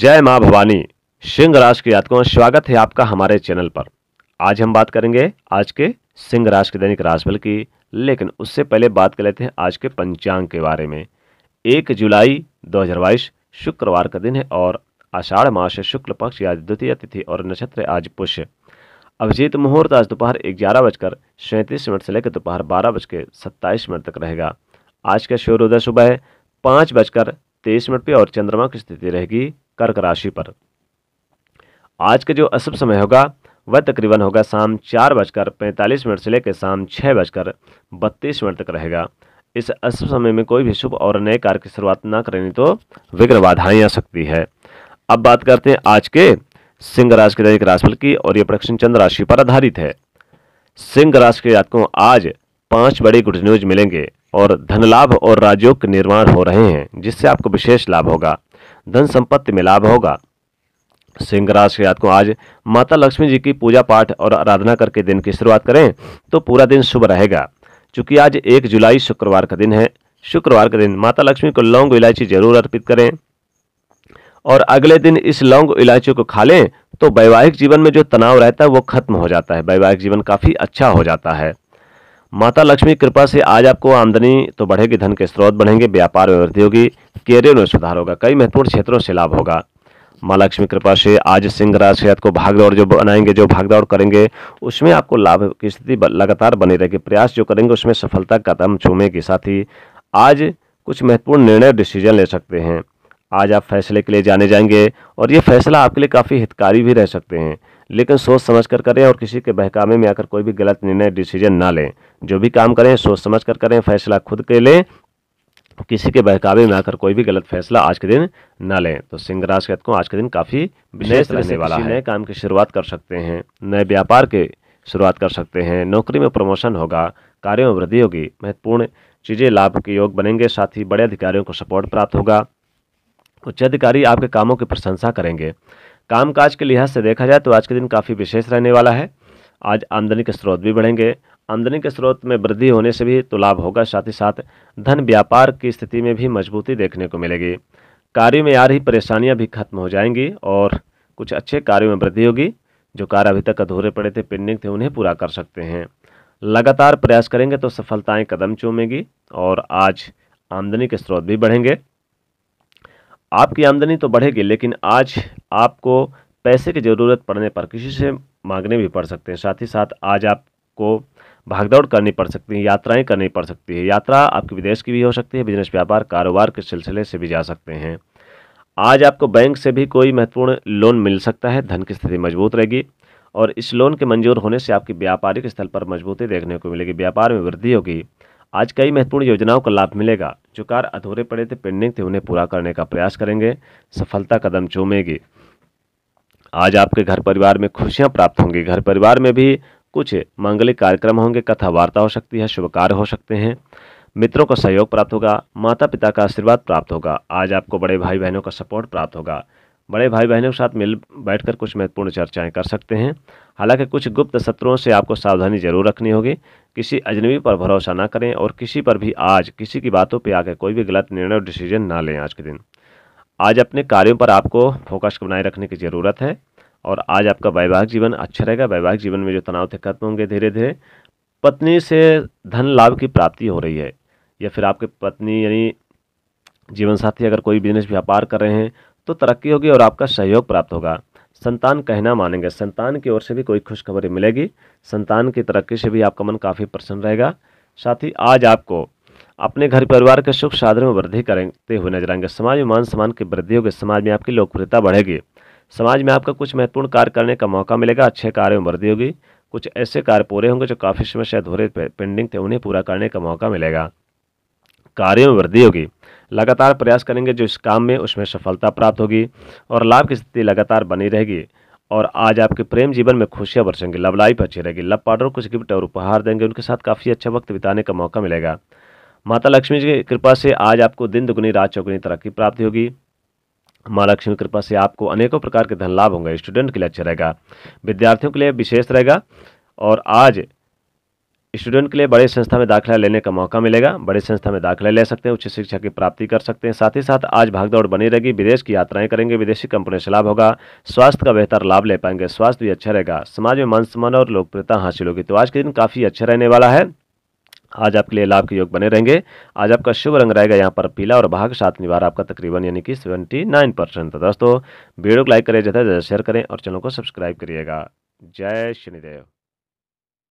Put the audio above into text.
जय मां भवानी सिंह राशि के जातकों स्वागत है आपका हमारे चैनल पर आज हम बात करेंगे आज के सिंह राशि के दैनिक राशिफल की लेकिन उससे पहले बात कर लेते हैं आज के पंचांग के बारे में एक जुलाई दो शुक्रवार का दिन है और आषाढ़ मास शुक्ल पक्ष आज द्वितीय तिथि और नक्षत्र आज पुष्य अभिजीत मुहूर्त आज दोपहर ग्यारह बजकर सैंतीस मिनट से लेकर दोपहर बारह बज के सत्ताईस मिनट तक रहेगा आज का सूर्योदय सुबह पाँच बजकर तेईस मिनट पर और चंद्रमा की स्थिति रहेगी कर्क राशि पर आज का जो अशुभ समय होगा वह तकरीबन होगा शाम चार बजकर पैंतालीस मिनट से लेकर शाम छः बजकर बत्तीस मिनट तक रहेगा इस अशुभ समय में कोई भी शुभ और नए कार्य की शुरुआत ना करें तो विघ्न बाधाएं आ सकती है अब बात करते हैं आज के सिंह राशि के दैनिक राशिफल की और यह प्रश्न चंद्र राशि पर आधारित है सिंह राशि के जातकों आज पांच बड़े गुड न्यूज मिलेंगे और धन लाभ और राजयोग के निर्माण हो रहे हैं जिससे आपको विशेष लाभ होगा धन संपत्ति में लाभ होगा सिंह राशि के को आज माता लक्ष्मी जी की पूजा पाठ और आराधना करके दिन की शुरुआत करें तो पूरा दिन शुभ रहेगा चूंकि आज एक जुलाई शुक्रवार का दिन है शुक्रवार के दिन माता लक्ष्मी को लौंग इलायची जरूर अर्पित करें और अगले दिन इस लौंग इलायची को खा लें तो वैवाहिक जीवन में जो तनाव रहता है वो खत्म हो जाता है वैवाहिक जीवन काफ़ी अच्छा हो जाता है माता लक्ष्मी कृपा से आज आपको आमदनी तो बढ़ेगी धन के स्रोत बढ़ेंगे व्यापार में वृद्धि होगी कैरियर में सुधार होगा कई महत्वपूर्ण क्षेत्रों से लाभ होगा माँ लक्ष्मी कृपा से आज सिंह राशि को भागदौड़ जो बनाएंगे जो भागदौड़ करेंगे उसमें आपको लाभ की स्थिति लगातार बनी रहेगी प्रयास जो करेंगे उसमें सफलता कदम के साथ ही आज कुछ महत्वपूर्ण निर्णय डिसीजन ले सकते हैं आज आप फैसले के लिए जाने जाएंगे और ये फैसला आपके लिए काफ़ी हितकारी भी रह सकते हैं लेकिन सोच समझ कर करें और किसी के बहकावे में आकर कोई भी गलत निर्णय डिसीजन ना लें जो भी काम करें सोच समझ कर करें फैसला खुद के लें किसी के बहकावे में आकर कोई भी गलत फैसला आज के दिन ना लें तो सिंह राशि को आज के दिन काफ़ी विशेष रहने वाला है नए काम की शुरुआत कर सकते हैं नए व्यापार के शुरुआत कर सकते हैं नौकरी में प्रमोशन होगा कार्यों में वृद्धि होगी महत्वपूर्ण चीज़ें लाभ के योग बनेंगे साथ ही बड़े अधिकारियों को सपोर्ट प्राप्त होगा उच्च अधिकारी आपके कामों की प्रशंसा करेंगे कामकाज के लिहाज से देखा जाए तो आज के दिन काफ़ी विशेष रहने वाला है आज आमदनी के स्रोत भी बढ़ेंगे आमदनी के स्रोत में वृद्धि होने से भी तो लाभ होगा साथ ही साथ धन व्यापार की स्थिति में भी मजबूती देखने को मिलेगी कार्य में आ रही परेशानियाँ भी खत्म हो जाएंगी और कुछ अच्छे कार्यों में वृद्धि होगी जो कार्य अभी तक अधूरे पड़े थे पेंडिंग थे उन्हें पूरा कर सकते हैं लगातार प्रयास करेंगे तो सफलताएं कदम चूमेंगी और आज आमदनी के स्रोत भी बढ़ेंगे आपकी आमदनी तो बढ़ेगी लेकिन आज आपको पैसे की ज़रूरत पड़ने पर किसी से मांगने भी पड़ सकते हैं साथ ही साथ आज आपको भागदौड़ करनी पड़ सकती है यात्राएं करनी पड़ सकती है यात्रा आपके विदेश की भी हो सकती है बिजनेस व्यापार कारोबार के सिलसिले से भी जा सकते हैं आज आपको बैंक से भी कोई महत्वपूर्ण लोन मिल सकता है धन की स्थिति मजबूत रहेगी और इस लोन के मंजूर होने से आपकी व्यापारिक स्थल पर मजबूती देखने को मिलेगी व्यापार में वृद्धि होगी आज कई महत्वपूर्ण योजनाओं का लाभ मिलेगा जो कार्य अधूरे पड़े थे पेंडिंग थे उन्हें पूरा करने का प्रयास करेंगे सफलता कदम चूमेगी आज आपके घर परिवार में खुशियां प्राप्त होंगी घर परिवार में भी कुछ मांगलिक कार्यक्रम होंगे कथा वार्ता हो सकती है शुभ कार्य हो सकते हैं मित्रों का सहयोग प्राप्त होगा माता पिता का आशीर्वाद प्राप्त होगा आज आपको बड़े भाई बहनों का सपोर्ट प्राप्त होगा बड़े भाई बहनों के साथ मिल बैठकर कुछ महत्वपूर्ण चर्चाएं कर सकते हैं हालांकि कुछ गुप्त सत्रों से आपको सावधानी जरूर रखनी होगी किसी अजनबी पर भरोसा ना करें और किसी पर भी आज किसी की बातों पर आकर कोई भी गलत निर्णय और डिसीजन ना लें आज के दिन आज अपने कार्यों पर आपको फोकस बनाए रखने की ज़रूरत है और आज आपका वैवाहिक जीवन अच्छा रहेगा वैवाहिक जीवन में जो तनाव थे खत्म होंगे धीरे धीरे पत्नी से धन लाभ की प्राप्ति हो रही है या फिर आपके पत्नी यानी जीवन साथी अगर कोई बिजनेस व्यापार कर रहे हैं तो तरक्की होगी और आपका सहयोग प्राप्त होगा संतान कहना मानेंगे संतान की ओर से भी कोई खुशखबरी मिलेगी संतान की तरक्की से भी आपका मन काफ़ी प्रसन्न रहेगा साथ ही आज आपको अपने घर परिवार के सुख साधन में वृद्धि करते हुए नजर आएंगे समाज में मान सम्मान की वृद्धि होगी समाज में आपकी लोकप्रियता बढ़ेगी समाज में आपका कुछ महत्वपूर्ण कार्य करने का मौका मिलेगा अच्छे कार्य में वृद्धि होगी कुछ ऐसे कार्य पूरे होंगे जो काफ़ी समय से हो रहे पेंडिंग थे उन्हें पूरा करने का मौका मिलेगा कार्यों में वृद्धि होगी लगातार प्रयास करेंगे जो इस काम में उसमें सफलता प्राप्त होगी और लाभ की स्थिति लगातार बनी रहेगी और आज आपके प्रेम जीवन में खुशियां बरसेंगी लव लाइफ अच्छी रहेगी लव पार्टनर कुछ गिफ्ट और उपहार देंगे उनके साथ काफ़ी अच्छा वक्त बिताने का मौका मिलेगा माता लक्ष्मी जी की कृपा से आज आपको दिन दुगुनी रात चौगुनी तरक्की प्राप्ति होगी माँ लक्ष्मी कृपा से आपको अनेकों प्रकार के धन लाभ होंगे स्टूडेंट के लिए अच्छा रहेगा विद्यार्थियों के लिए विशेष रहेगा और आज स्टूडेंट के लिए बड़े संस्था में दाखिला लेने का मौका मिलेगा बड़े संस्था में दाखिला ले सकते हैं उच्च शिक्षा की प्राप्ति कर सकते हैं साथ ही साथ आज भागदौड़ बनी रहेगी विदेश की यात्राएं करेंगे विदेशी कंपनियों से लाभ होगा स्वास्थ्य का बेहतर लाभ ले पाएंगे स्वास्थ्य भी अच्छा रहेगा समाज में मान सम्मान और लोकप्रियता हासिल होगी तो आज के दिन काफ़ी अच्छा रहने वाला है आज आपके लिए लाभ के योग बने रहेंगे आज आपका शुभ रंग रहेगा यहाँ पर पीला और भाग साथ निवार आपका तकरीबन यानी कि सेवेंटी नाइन परसेंट तो दोस्तों वीडियो को लाइक करें ज़्यादा ज़्यादा शेयर करें और चैनल को सब्सक्राइब करिएगा जय शनिदेव